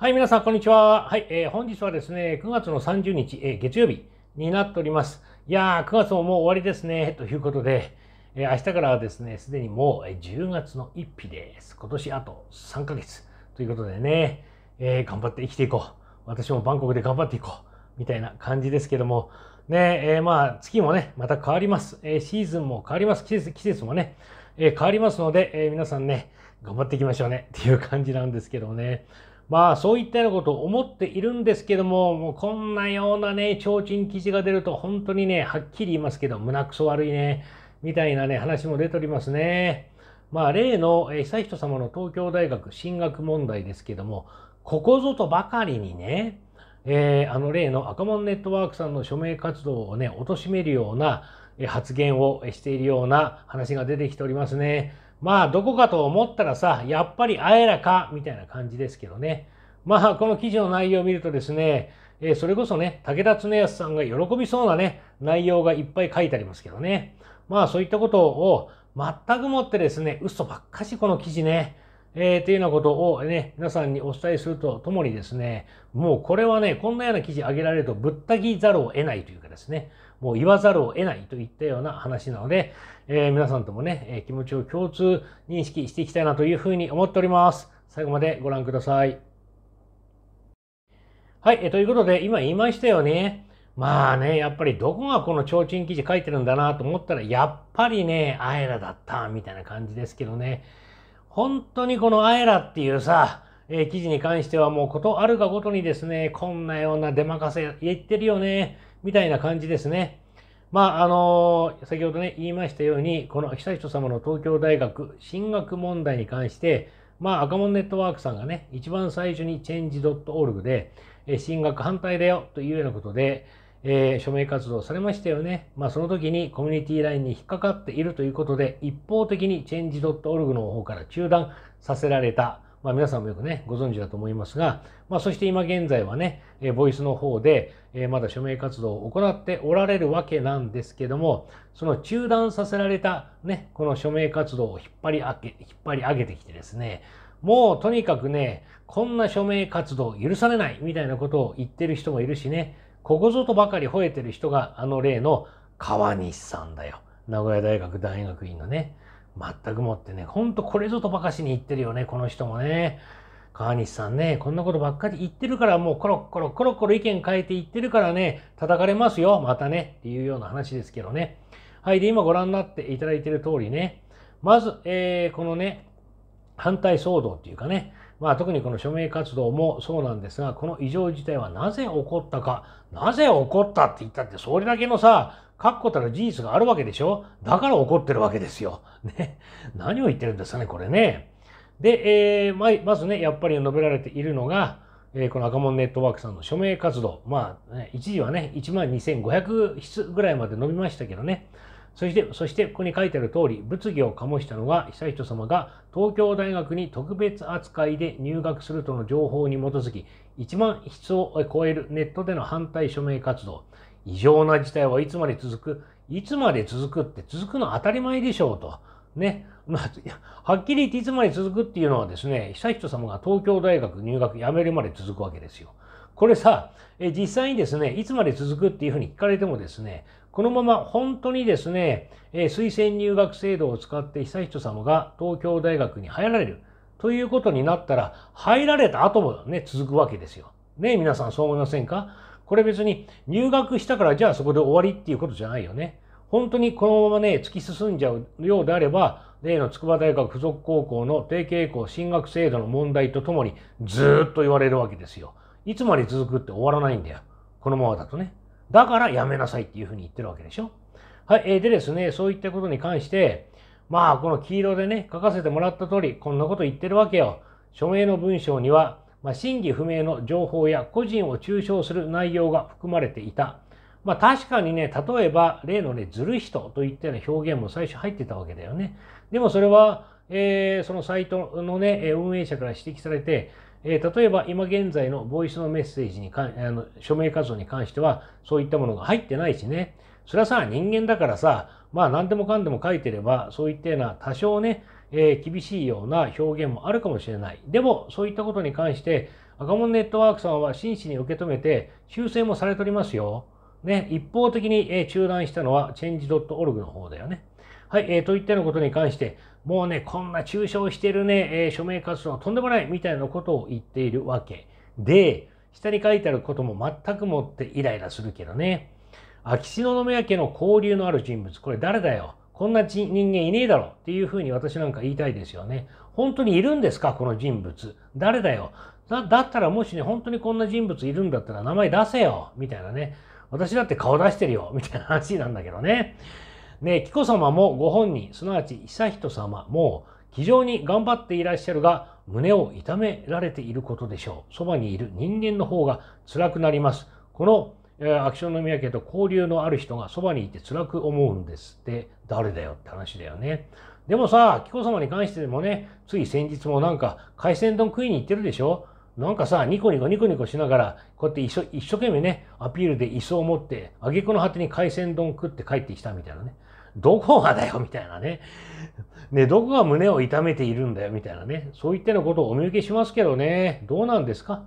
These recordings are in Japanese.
はい、皆さん、こんにちは。はい、えー、本日はですね、9月の30日、えー、月曜日になっております。いやー、9月ももう終わりですね、ということで、えー、明日からはですね、すでにもう10月の1日です。今年あと3ヶ月ということでね、えー、頑張って生きていこう。私もバンコクで頑張っていこう。みたいな感じですけども、ね、えー、まあ、月もね、また変わります。えー、シーズンも変わります。季節季節もね、えー、変わりますので、えー、皆さんね、頑張っていきましょうね、っていう感じなんですけどね。まあそういったようなことを思っているんですけども、もうこんなようなね、提灯記事が出ると本当にね、はっきり言いますけど、胸くそ悪いね、みたいなね、話も出ておりますね。まあ例の悠仁さまの東京大学進学問題ですけども、ここぞとばかりにね、えー、あの例の赤門ネットワークさんの署名活動をね、貶めるような発言をしているような話が出てきておりますね。まあどこかと思ったらさ、やっぱりあえらかみたいな感じですけどね。まあこの記事の内容を見るとですね、えそれこそね、武田恒康さんが喜びそうなね、内容がいっぱい書いてありますけどね。まあそういったことを全くもってですね、嘘ばっかしこの記事ね。えー、っていうようなことをね、皆さんにお伝えするとともにですね、もうこれはね、こんなような記事上げられるとぶったぎざるを得ないというかですね、もう言わざるを得ないといったような話なので、えー、皆さんともね、え気持ちを共通認識していきたいなというふうに思っております。最後までご覧ください。はい、えということで、今言いましたよね。まあね、やっぱりどこがこの提灯記事書いてるんだなと思ったら、やっぱりね、アエラだった、みたいな感じですけどね。本当にこのアエラっていうさ、えー、記事に関してはもうことあるがごとにですね、こんなような出まかせ言ってるよね、みたいな感じですね。まあ、あの、先ほどね、言いましたように、この悠仁さまの東京大学進学問題に関して、まあ、赤門ネットワークさんがね、一番最初にチェンジ o r g で、え進学反対だよというようなことで、えー、署名活動されましたよね。まあ、その時にコミュニティラインに引っかかっているということで、一方的にチェンジ o r g の方から中断させられた。まあ、皆さんもよくね、ご存知だと思いますが、まあ、そして今現在はね、えボイスの方で、えまだ署名活動を行っておられるわけなんですけども、その中断させられたね、この署名活動を引っ張り上げ、引っ張り上げてきてですね、もうとにかくね、こんな署名活動許されないみたいなことを言ってる人もいるしね、ここぞとばかり吠えてる人があの例の川西さんだよ。名古屋大学大学院のね。全くもってね、ほんとこれぞとばかしに言ってるよね、この人もね。川西さんね、こんなことばっかり言ってるから、もうコロコロコロコロ意見変えて言ってるからね、叩かれますよ、またね、っていうような話ですけどね。はい、で、今ご覧になっていただいてる通りね、まず、えー、このね、反対騒動っていうかね、まあ、特にこの署名活動もそうなんですが、この異常事態はなぜ起こったか、なぜ起こったって言ったって、それだけのさ、確固たる事実があるわけでしょだから怒ってるわけですよ。ね。何を言ってるんですかね、これね。で、えー、まずね、やっぱり述べられているのが、えー、この赤門ネットワークさんの署名活動。まあ、ね、一時はね、12,500筆ぐらいまで伸びましたけどね。そして、そして、ここに書いてある通り、物議を醸したのが、悠仁さまが東京大学に特別扱いで入学するとの情報に基づき、1万筆を超えるネットでの反対署名活動。異常な事態はいつまで続く、いつまで続くって続くのは当たり前でしょうと。ね。ま はっきり言っていつまで続くっていうのはですね、悠仁さまが東京大学入学辞めるまで続くわけですよ。これさ、え実際にですね、いつまで続くっていうふうに聞かれてもですね、このまま本当にですね、え推薦入学制度を使って悠仁さまが東京大学に入られるということになったら、入られた後もね、続くわけですよ。ね皆さんそう思いませんかこれ別に入学したからじゃあそこで終わりっていうことじゃないよね。本当にこのままね、突き進んじゃうようであれば、例の筑波大学附属高校の定型校進学制度の問題とともにずっと言われるわけですよ。いつまで続くって終わらないんだよ。このままだとね。だからやめなさいっていうふうに言ってるわけでしょ。はい。えでですね、そういったことに関して、まあ、この黄色でね、書かせてもらった通り、こんなこと言ってるわけよ。署名の文章には、まあ、真偽不明の情報や個人を中傷する内容が含まれていた。まあ、確かにね、例えば例のね、ずるい人といったような表現も最初入ってたわけだよね。でもそれは、えー、そのサイトのね、運営者から指摘されて、えー、例えば今現在のボイスのメッセージにかあの署名活動に関してはそういったものが入ってないしね。それはさ、人間だからさ、まあ何でもかんでも書いてれば、そういったような多少ね、えー、厳しいような表現もあるかもしれない。でも、そういったことに関して、赤門ネットワークさんは真摯に受け止めて、修正もされておりますよ。ね、一方的に、えー、中断したのは、change.org の方だよね。はい、えー、といったようなことに関して、もうね、こんな中傷してるね、えー、署名活動はとんでもないみたいなことを言っているわけで、下に書いてあることも全くもってイライラするけどね。秋篠宮家の交流のある人物、これ誰だよこんな人間いねえだろっていうふうに私なんか言いたいですよね。本当にいるんですかこの人物。誰だよだだったらもしね、本当にこんな人物いるんだったら名前出せよみたいなね。私だって顔出してるよみたいな話なんだけどね。ね紀子様もご本人、すなわち悠仁様も、非常に頑張っていらっしゃるが、胸を痛められていることでしょう。そばにいる人間の方が辛くなります。この秋篠宮家と交流のある人がそばにいて辛く思うんですって誰だよって話だよね。でもさ、紀子様に関してもね、つい先日もなんか海鮮丼食いに行ってるでしょなんかさ、ニコニコニコニコしながら、こうやって一生懸命ね、アピールで椅子を持って、挙句の果てに海鮮丼食って帰ってきたみたいなね。どこがだよみたいなね。ね、どこが胸を痛めているんだよみたいなね。そういったようなことをお見受けしますけどね。どうなんですか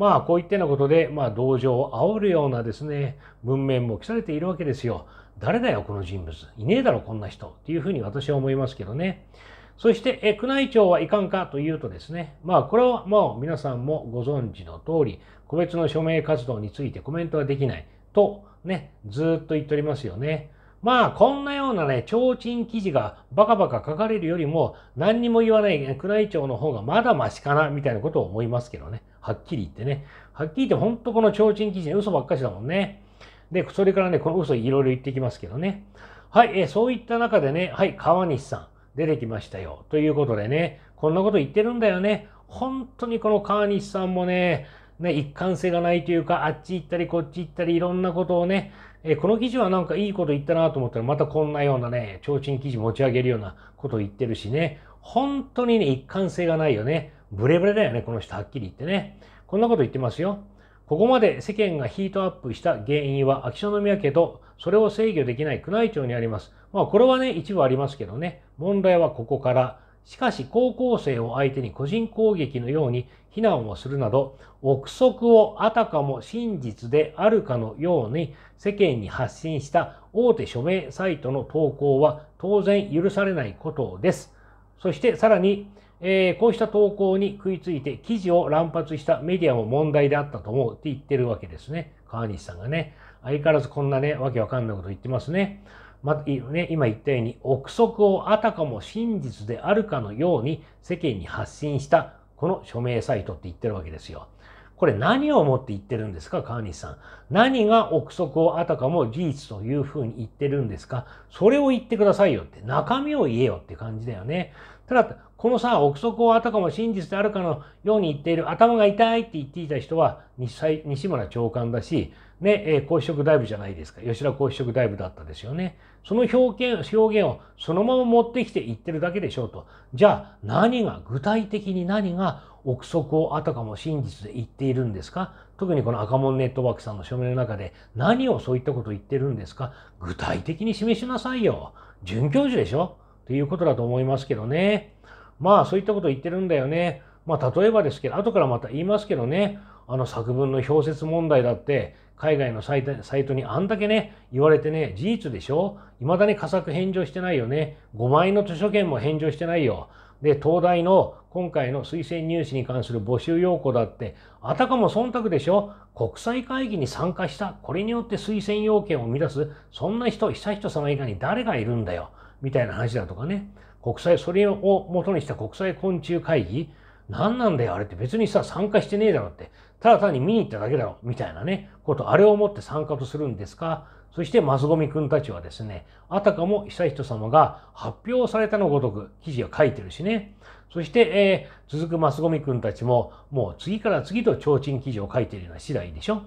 まあこういったようなことで、まあ、同情を煽るようなですね文面も記されているわけですよ。誰だよこの人物いねえだろこんな人っていうふうに私は思いますけどね。そして、え宮内庁はいかんかというとですね、まあこれはもう皆さんもご存知の通り、個別の署名活動についてコメントはできないとね、ずっと言っておりますよね。まあこんなようなね、提灯記事がバカバカ書かれるよりも何にも言わない宮内庁の方がまだマシかなみたいなことを思いますけどね。はっきり言ってね。はっきり言って、ほんとこの提灯記事ね、嘘ばっかしだもんね。で、それからね、この嘘いろいろ言ってきますけどね。はい、えー、そういった中でね、はい、川西さん、出てきましたよ。ということでね、こんなこと言ってるんだよね。本当にこの川西さんもね、ね、一貫性がないというか、あっち行ったり、こっち行ったり、いろんなことをね、えこの記事はなんかいいこと言ったなと思ったら、またこんなようなね、提灯記事持ち上げるようなことを言ってるしね、本当にね、一貫性がないよね。ブレブレだよね、この人はっきり言ってね。こんなこと言ってますよ。ここまで世間がヒートアップした原因は秋篠宮家とそれを制御できない宮内庁にあります。まあこれはね、一部ありますけどね、問題はここから。しかし高校生を相手に個人攻撃のように非難をするなど、憶測をあたかも真実であるかのように世間に発信した大手署名サイトの投稿は当然許されないことです。そしてさらに、えー、こうした投稿に食いついて記事を乱発したメディアも問題であったと思うって言ってるわけですね。川西さんがね。相変わらずこんなね、わけわかんないこと言ってますね。まね、今言ったように、憶測をあたかも真実であるかのように世間に発信したこの署名サイトって言ってるわけですよ。これ何をもって言ってるんですか川西さん。何が憶測をあたかも事実というふうに言ってるんですかそれを言ってくださいよって、中身を言えよって感じだよね。ただ、このさ、憶測をあたかも真実であるかのように言っている、頭が痛いって言っていた人は西、村長官だし、ね、えー、公職大夫じゃないですか。吉田公職大夫だったですよね。その表現、表現をそのまま持ってきて言ってるだけでしょうと。じゃあ、何が、具体的に何が憶測をあたかも真実で言っているんですか特にこの赤門ネットワークさんの署名の中で何をそういったことを言ってるんですか具体的に示しなさいよ。准教授でしょっていうことだと思いますけどね。まあそういったこと言ってるんだよね。まあ例えばですけど、後からまた言いますけどね、あの作文の表説問題だって海外のサイトにあんだけね、言われてね、事実でしょ未だに佳作返上してないよね。5枚の図書券も返上してないよ。で、東大の今回の推薦入試に関する募集要項だって、あたかも忖度でしょ国際会議に参加した、これによって推薦要件を満たす、そんな人、悠仁さま以外に誰がいるんだよ。みたいな話だとかね、国際、それを元にした国際昆虫会議、何なんだよ、あれって別にさ、参加してねえだろって、ただ単に見に行っただけだろ、みたいなね、こと、あれを思って参加とするんですか、そしてマスゴミ君たちはですね、あたかも悠仁様が発表されたのごとく記事を書いてるしね。そして、えー、続くマスゴミ君たちも、もう次から次と提灯記事を書いてるような次第でしょ。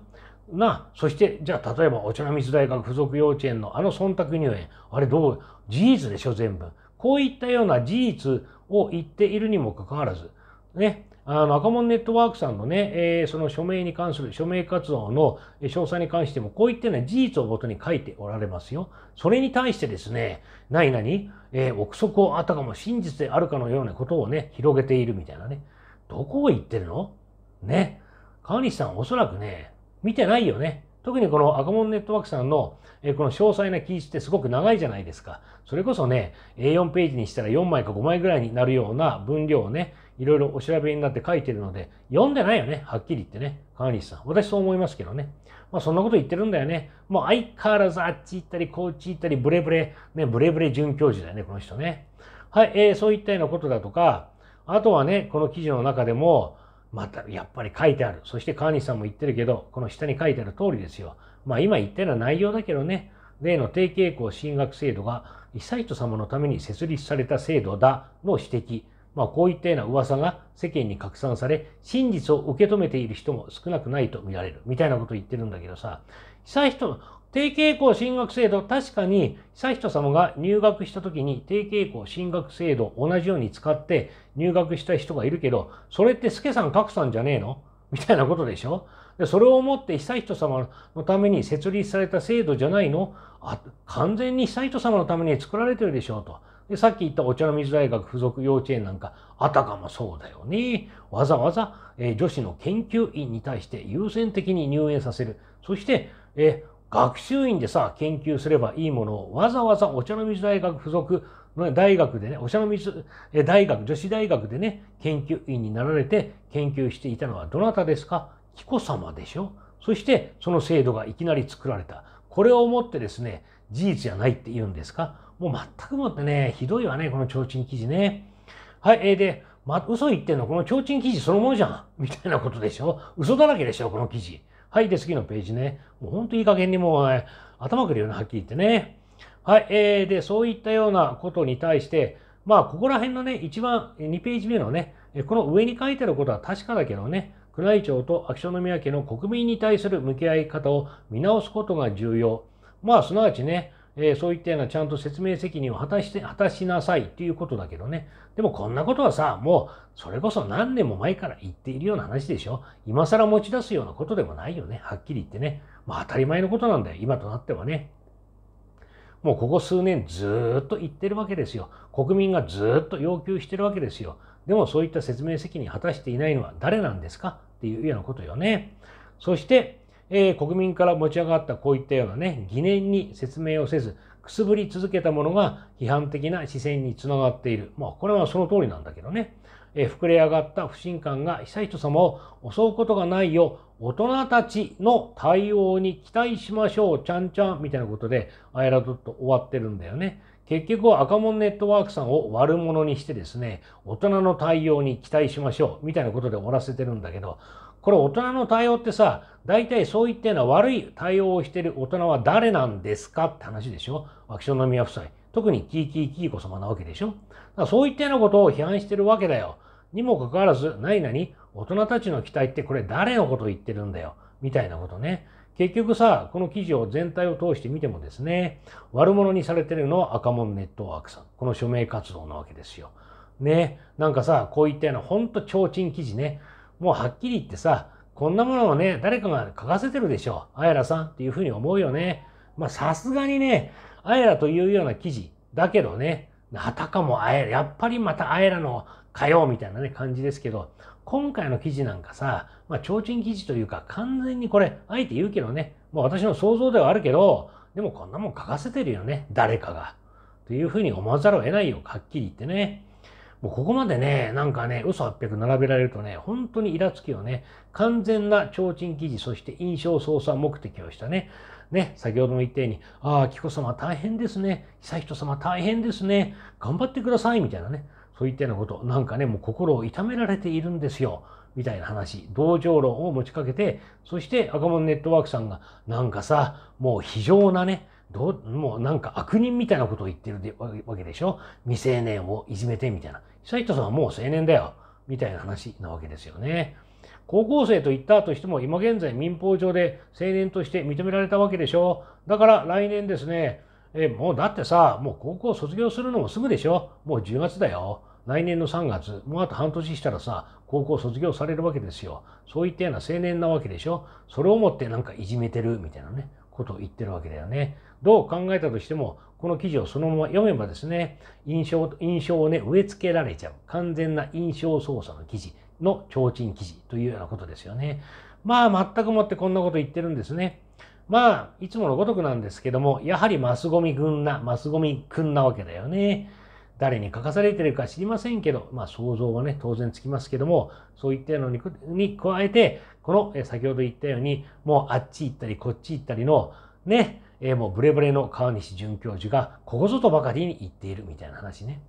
な、そして、じゃあ、例えば、お茶の水大学附属幼稚園のあの忖度入園、あれどう、事実でしょ、全部。こういったような事実を言っているにもかかわらず、ね、あの、赤門ネットワークさんのね、えー、その署名に関する、署名活動の詳細に関しても、こういったような事実をもとに書いておられますよ。それに対してですね、何々、えー、憶測をあたかも真実であるかのようなことをね、広げているみたいなね。どこを言ってるのね。川西さん、おそらくね、見てないよね。特にこの赤門ネットワークさんの、えこの詳細な記事ってすごく長いじゃないですか。それこそね、A4 ページにしたら4枚か5枚ぐらいになるような分量をね、いろいろお調べになって書いてるので、読んでないよね。はっきり言ってね。川西さん。私そう思いますけどね。まあそんなこと言ってるんだよね。もう相変わらずあっち行ったり、こっち行ったり、ブレブレ、ね、ブレブレ准教授だよね、この人ね。はい、えー、そういったようなことだとか、あとはね、この記事の中でも、また、やっぱり書いてある。そして川西さんも言ってるけど、この下に書いてある通りですよ。まあ今言ったような内容だけどね、例の定型校進学制度が、被災人様のために設立された制度だの指摘。まあこういったような噂が世間に拡散され、真実を受け止めている人も少なくないと見られる。みたいなことを言ってるんだけどさ、被災人定型校進学制度、確かに悠仁さまが入学した時に定型校進学制度同じように使って入学した人がいるけど、それって助さん格さんじゃねえのみたいなことでしょでそれをもって悠仁さまのために設立された制度じゃないのあ完全に悠仁さまのために作られてるでしょうと。でさっき言ったお茶の水大学附属幼稚園なんかあたかもそうだよねわざわざ、えー、女子の研究員に対して優先的に入園させるそして、えー学習院でさ、研究すればいいものを、わざわざお茶の水大学附属の大学でね、お茶の水大学、女子大学でね、研究員になられて研究していたのはどなたですか紀子様でしょそしてその制度がいきなり作られた。これをもってですね、事実じゃないって言うんですかもう全くもってね、ひどいわね、この提灯記事ね。はい、えー、で、ま、嘘言ってんの、この提灯記事そのものじゃん。みたいなことでしょ嘘だらけでしょ、この記事。はい。で、次のページね。もうほんといい加減にもう、ね、頭くるよね、はっきり言ってね。はい。えー、で、そういったようなことに対して、まあ、ここら辺のね、一番、2ページ目のね、この上に書いてあることは確かだけどね、宮内庁と秋篠宮家の国民に対する向き合い方を見直すことが重要。まあ、すなわちね、えー、そういったようなちゃんと説明責任を果たして、果たしなさいっていうことだけどね。でもこんなことはさ、もうそれこそ何年も前から言っているような話でしょ。今更持ち出すようなことでもないよね。はっきり言ってね。まあ当たり前のことなんだよ。今となってはね。もうここ数年ずっと言ってるわけですよ。国民がずっと要求してるわけですよ。でもそういった説明責任果たしていないのは誰なんですかっていうようなことよね。そして、えー、国民から持ち上がったこういったようなね、疑念に説明をせず、くすぶり続けたものが批判的な視線につながっている。まあ、これはその通りなんだけどね。えー、膨れ上がった不信感が悠仁さまを襲うことがないよう、大人たちの対応に期待しましょう、ちゃんちゃん、みたいなことで、あやらどっと終わってるんだよね。結局は赤門ネットワークさんを悪者にしてですね、大人の対応に期待しましょう、みたいなことで終わらせてるんだけど、これ大人の対応ってさ、大体そういったような悪い対応をしている大人は誰なんですかって話でしょ秋篠宮夫妻。特にキーキーキー子様なわけでしょだからそういったようなことを批判してるわけだよ。にもかかわらず、何々、大人たちの期待ってこれ誰のことを言ってるんだよ。みたいなことね。結局さ、この記事を全体を通してみてもですね、悪者にされてるのは赤門ネットワークさん。この署名活動なわけですよ。ね。なんかさ、こういったようなほんと提灯記事ね。もうはっきり言ってさ、こんなものをね、誰かが書かせてるでしょう。あやらさんっていうふうに思うよね。まあさすがにね、あやらというような記事だけどね、あたかもあやら、やっぱりまたあやらの火曜みたいなね、感じですけど、今回の記事なんかさ、まあ、提灯記事というか、完全にこれ、あえて言うけどね、まあ、私の想像ではあるけど、でもこんなもん書かせてるよね、誰かが。というふうに思わざるを得ないよ、はっきり言ってね。もうここまでね、なんかね、嘘800並べられるとね、本当にイラつきよね。完全な提灯記事、そして印象操作目的をしたね。ね、先ほども言ったように、ああ、紀子様大変ですね。悠仁様大変ですね。頑張ってください、みたいなね。そういったようなこと、なんかね、もう心を痛められているんですよ。みたいな話、同情論を持ちかけて、そして赤門ネットワークさんが、なんかさ、もう非常なね、どう、もうなんか悪人みたいなことを言ってるわけでしょ未成年をいじめてみたいな。悠仁さんはもう青年だよ。みたいな話なわけですよね。高校生と言ったとしても、今現在民法上で青年として認められたわけでしょだから来年ですね、え、もうだってさ、もう高校卒業するのもすぐでしょもう10月だよ。来年の3月、もうあと半年したらさ、高校卒業されるわけですよ。そういったような青年なわけでしょそれをもってなんかいじめてるみたいなね。ことを言ってるわけだよね。どう考えたとしても、この記事をそのまま読めばですね、印象、印象をね、植え付けられちゃう。完全な印象操作の記事の提灯記事というようなことですよね。まあ、全くもってこんなこと言ってるんですね。まあ、いつものごとくなんですけども、やはりマスゴミ軍な、マスゴミ君んなわけだよね。誰に書かされてるか知りませんけど、まあ、想像はね、当然つきますけども、そういったのに加えて、この、先ほど言ったように、もうあっち行ったり、こっち行ったりの、ね、えもうブレブレの川西准教授が、ここぞとばかりに言っているみたいな話ね。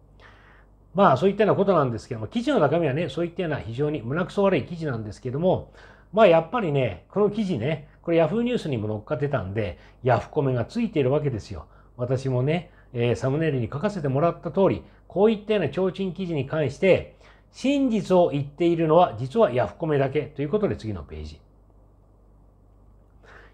まあ、そういったようなことなんですけども、記事の中身はね、そういったような非常に胸くそ悪い記事なんですけども、まあ、やっぱりね、この記事ね、これ Yahoo ニュースにも載っかってたんで、ヤフコメがついているわけですよ。私もね、えサムネイルに書かせてもらった通り、こういったような提灯記事に関して、真実を言っているのは実はヤフコメだけということで次のページ。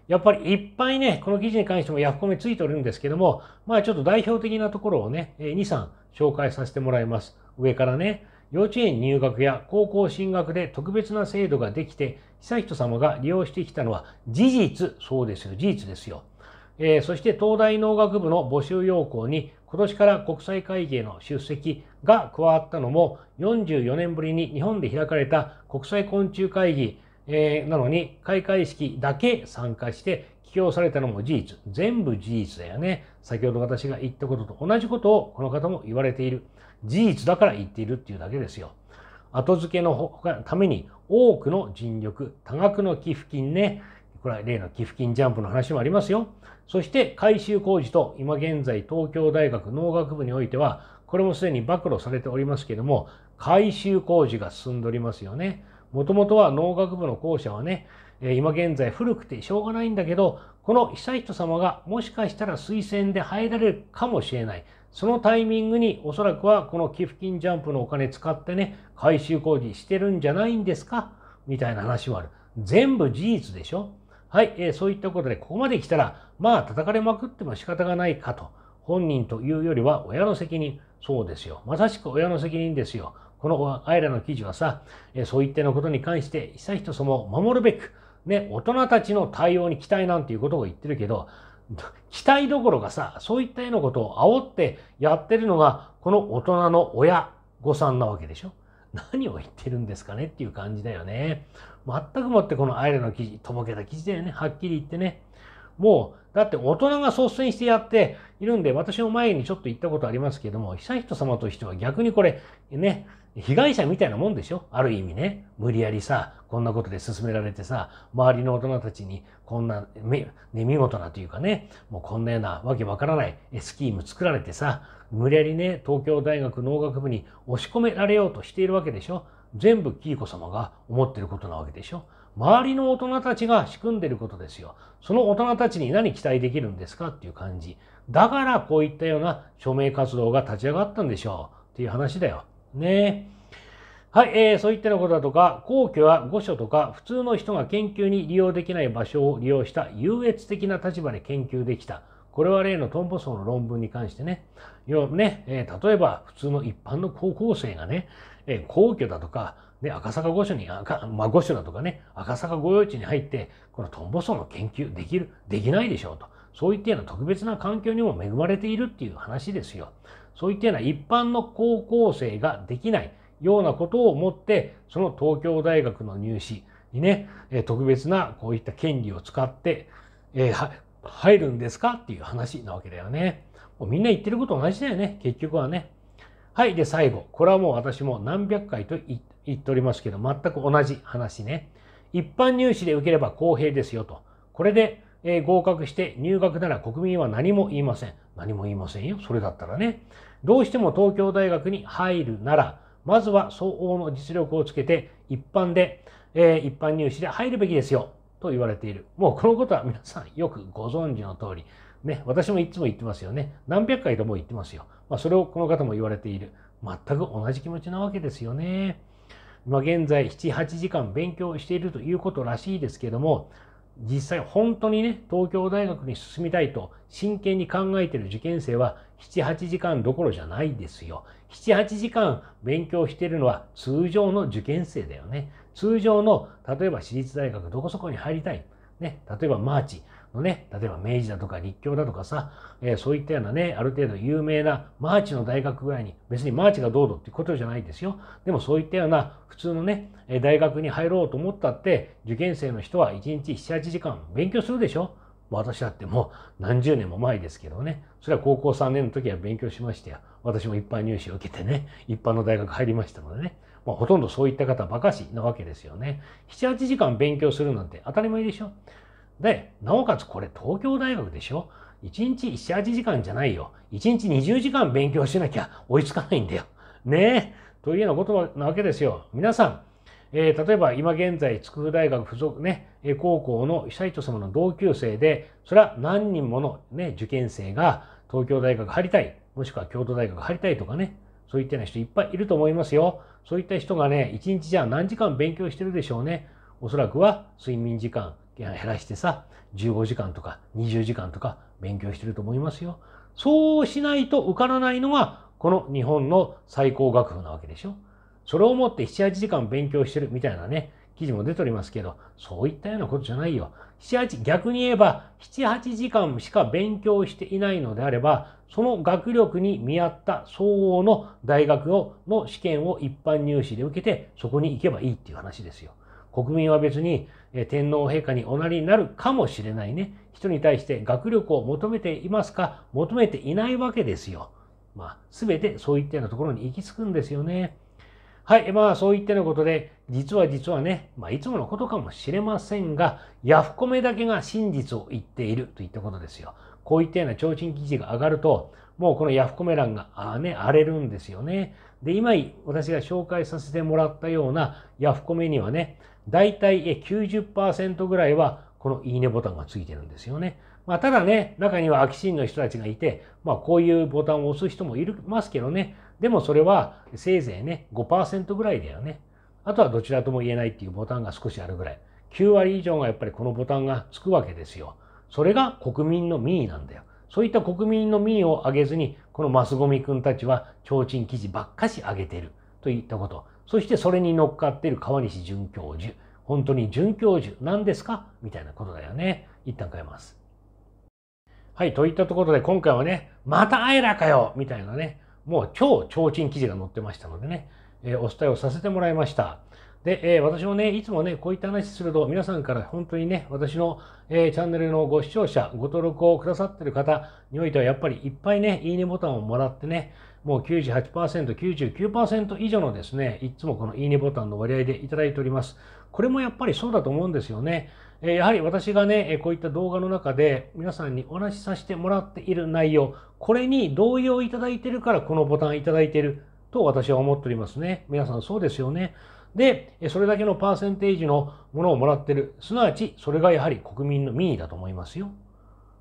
やっぱりいっぱいね、この記事に関してもヤフコメついておるんですけども、まあちょっと代表的なところをね、2、3紹介させてもらいます。上からね、幼稚園入学や高校進学で特別な制度ができて、悠仁さまが利用してきたのは事実、そうですよ、事実ですよ。えー、そして東大農学部の募集要項に今年から国際会議への出席が加わったのも44年ぶりに日本で開かれた国際昆虫会議、えー、なのに開会式だけ参加して起用されたのも事実。全部事実だよね。先ほど私が言ったことと同じことをこの方も言われている。事実だから言っているっていうだけですよ。後付けのために多くの尽力、多額の寄付金ね、これは例の寄付金ジャンプの話もありますよ。そして改修工事と今現在東京大学農学部においては、これもすでに暴露されておりますけども、改修工事が進んでおりますよね。もともとは農学部の校舎はね、今現在古くてしょうがないんだけど、この悠仁さまがもしかしたら推薦で入られるかもしれない。そのタイミングにおそらくはこの寄付金ジャンプのお金使ってね、改修工事してるんじゃないんですかみたいな話もある。全部事実でしょはい、えー、そういったことで、ここまで来たら、まあ、叩かれまくっても仕方がないかと。本人というよりは親の責任。そうですよ。まさしく親の責任ですよ。このあいらの記事はさ、えー、そういったようなことに関して悠仁さまを守るべく、ね、大人たちの対応に期待なんていうことを言ってるけど、期待どころがさ、そういったようなことを煽ってやってるのが、この大人の親御さんなわけでしょ。何を言ってるんですかねっていう感じだよね。全くもってこのアイラの記事、とぼけた記事だよね。はっきり言ってね。もう、だって大人が率先してやっているんで、私も前にちょっと言ったことありますけども、悠仁様としては逆にこれ、ね、被害者みたいなもんでしょある意味ね。無理やりさ、こんなことで進められてさ、周りの大人たちにこんな、ね、見事なというかね、もうこんなようなわけわからないスキーム作られてさ、無理やりね、東京大学農学部に押し込められようとしているわけでしょ全部キリコ様が思ってることなわけでしょ。周りの大人たちが仕組んでることですよ。その大人たちに何期待できるんですかっていう感じ。だからこういったような署名活動が立ち上がったんでしょうっていう話だよ。ねはい、えー、そういったようなことだとか、皇居は御所とか、普通の人が研究に利用できない場所を利用した優越的な立場で研究できた。これは例のトンボ層の論文に関してね。要はね、えー、例えば普通の一般の高校生がね、え皇居だとか、で、赤坂御所に、赤、まあ、御所だとかね、赤坂御用地に入って、このトンボ層の研究できる、できないでしょうと。そういったような特別な環境にも恵まれているっていう話ですよ。そういったような一般の高校生ができないようなことをもって、その東京大学の入試にね、特別なこういった権利を使って、えー、入るんですかっていう話なわけだよね。もうみんな言ってること同じだよね、結局はね。はい。で、最後。これはもう私も何百回と言っておりますけど、全く同じ話ね。一般入試で受ければ公平ですよと。これで、えー、合格して入学なら国民は何も言いません。何も言いませんよ。それだったらね。どうしても東京大学に入るなら、まずは相応の実力をつけて、一般で、えー、一般入試で入るべきですよ。と言われている。もうこのことは皆さんよくご存知の通り。ね、私もいつも言ってますよね。何百回とも言ってますよ。まあ、それをこの方も言われている。全く同じ気持ちなわけですよね。今現在7、8時間勉強しているということらしいですけども、実際本当にね、東京大学に進みたいと真剣に考えている受験生は7、8時間どころじゃないですよ。7、8時間勉強しているのは通常の受験生だよね。通常の、例えば私立大学どこそこに入りたい。ね、例えばマーチ。のね、例えば明治だとか立教だとかさ、えー、そういったようなね、ある程度有名なマーチの大学ぐらいに、別にマーチがどうぞっていうことじゃないですよ。でもそういったような普通のね、大学に入ろうと思ったって、受験生の人は1日7、8時間勉強するでしょ私だってもう何十年も前ですけどね、それは高校3年の時は勉強しましたよ。私も一般入試を受けてね、一般の大学入りましたのでね、まあ、ほとんどそういった方ばかしなわけですよね。7、8時間勉強するなんて当たり前でしょ。で、なおかつこれ東京大学でしょ ?1 日1、8時間じゃないよ。1日20時間勉強しなきゃ追いつかないんだよ。ねえ。というようなことなわけですよ。皆さん、えー、例えば今現在、筑波大学附属ね、高校の悠人様の同級生で、それは何人もの、ね、受験生が東京大学入りたい、もしくは京都大学入りたいとかね、そういったような人いっぱいいると思いますよ。そういった人がね、1日じゃあ何時間勉強してるでしょうね。おそらくは睡眠時間、減らしてさ、15時間とか20時間とか勉強してると思いますよ。そうしないと受からないのが、この日本の最高学府なわけでしょ。それをもって7、8時間勉強してるみたいなね、記事も出ておりますけど、そういったようなことじゃないよ。7、8、逆に言えば、7、8時間しか勉強していないのであれば、その学力に見合った相応の大学の試験を一般入試で受けて、そこに行けばいいっていう話ですよ。国民は別に天皇陛下におなりになるかもしれないね人に対して学力を求めていますか求めていないわけですよ。まあ、全てそういったようなところに行き着くんですよね。はい、まあそういったようなことで、実は実はね、まあいつものことかもしれませんが、ヤフコメだけが真実を言っているといったことですよ。こういったような提灯記事が上がると、もうこのヤフコメ欄があ、ね、荒れるんですよね。で、今私が紹介させてもらったようなヤフコメにはね、大体90%ぐらいはこのいいねボタンがついてるんですよね。まあ、ただね、中にはアキシンの人たちがいて、まあ、こういうボタンを押す人もいますけどね、でもそれはせいぜいね、5%ぐらいだよね。あとはどちらとも言えないっていうボタンが少しあるぐらい。9割以上がやっぱりこのボタンがつくわけですよ。それが国民の民意なんだよ。そういった国民の民意を上げずに、このマスゴミ君たちは提灯記事ばっかし上げてるといったこと。そしてそれに乗っかっている川西准教授。本当に准教授なんですかみたいなことだよね。一旦変えます。はい、といったところで今回はね、またあえらかよみたいなね、もう超提灯記事が載ってましたのでね、えー、お伝えをさせてもらいました。で、えー、私もね、いつもね、こういった話すると、皆さんから本当にね、私の、えー、チャンネルのご視聴者、ご登録をくださってる方においては、やっぱりいっぱいね、いいねボタンをもらってね、もう98%、99%以上のですね、いつもこのいいねボタンの割合でいただいております。これもやっぱりそうだと思うんですよね。やはり私がね、こういった動画の中で皆さんにお話しさせてもらっている内容、これに同意をいただいているからこのボタンいただいていると私は思っておりますね。皆さんそうですよね。で、それだけのパーセンテージのものをもらっている。すなわち、それがやはり国民の民意だと思いますよ。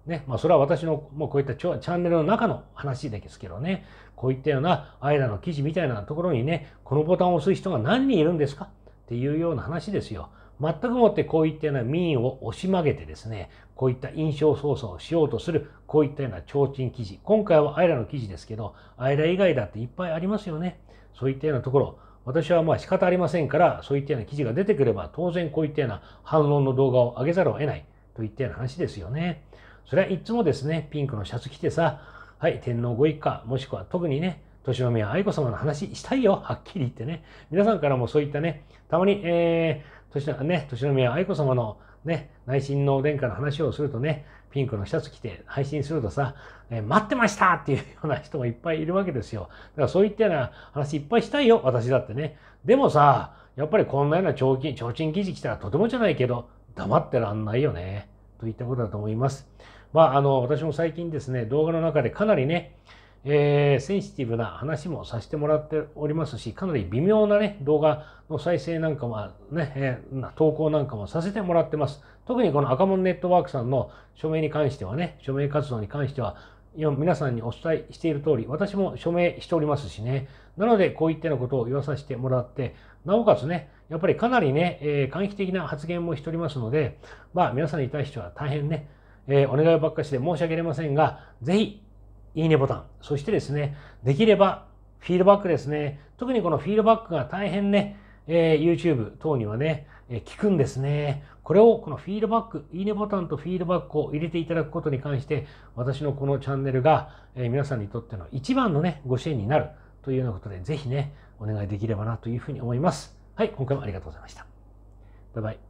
ね。まあ、それは私の、もうこういったチャンネルの中の話ですけどね。こういったような間の記事みたいなところにね、このボタンを押す人が何人いるんですかっていうような話ですよ。全くもってこういったような民意を押し曲げてですね、こういった印象操作をしようとする、こういったような提灯記事。今回はアイラの記事ですけど、アイラ以外だっていっぱいありますよね。そういったようなところ、私はまあ仕方ありませんから、そういったような記事が出てくれば、当然こういったような反論の動画を上げざるを得ないといったような話ですよね。それはいつもですね、ピンクのシャツ着てさ、はい、天皇ご一家、もしくは特にね、の宮愛子様の話したいよ、はっきり言ってね。皆さんからもそういったね、たまに、えー、豊ね、豊宮愛子様のね、内親王殿下の話をするとね、ピンクのシャツ着て配信するとさ、え待ってましたっていうような人もいっぱいいるわけですよ。だからそういったような話いっぱいしたいよ、私だってね。でもさ、やっぱりこんなような提灯記事来たらとてもじゃないけど、黙ってらんないよね。といったことだと思います。まあ、あの、私も最近ですね、動画の中でかなりね、えー、センシティブな話もさせてもらっておりますし、かなり微妙なね、動画の再生なんかもね、えー、投稿なんかもさせてもらってます。特にこの赤門ネットワークさんの署名に関してはね、署名活動に関しては、今皆さんにお伝えしている通り、私も署名しておりますしね。なので、こういったようなことを言わさせてもらって、なおかつね、やっぱりかなりね、えー、短期的な発言もしておりますので、まあ皆さんに対しては大変ね、えー、お願いばっかして申し訳ありませんが、ぜひ、いいねボタン、そしてですね、できればフィードバックですね。特にこのフィードバックが大変ね、えー、YouTube 等にはね、えー、効くんですね。これをこのフィードバック、いいねボタンとフィードバックを入れていただくことに関して、私のこのチャンネルが、えー、皆さんにとっての一番のね、ご支援になるというようなことで、ぜひね、お願いできればなというふうに思います。はい、今回もありがとうございました。バイバイ。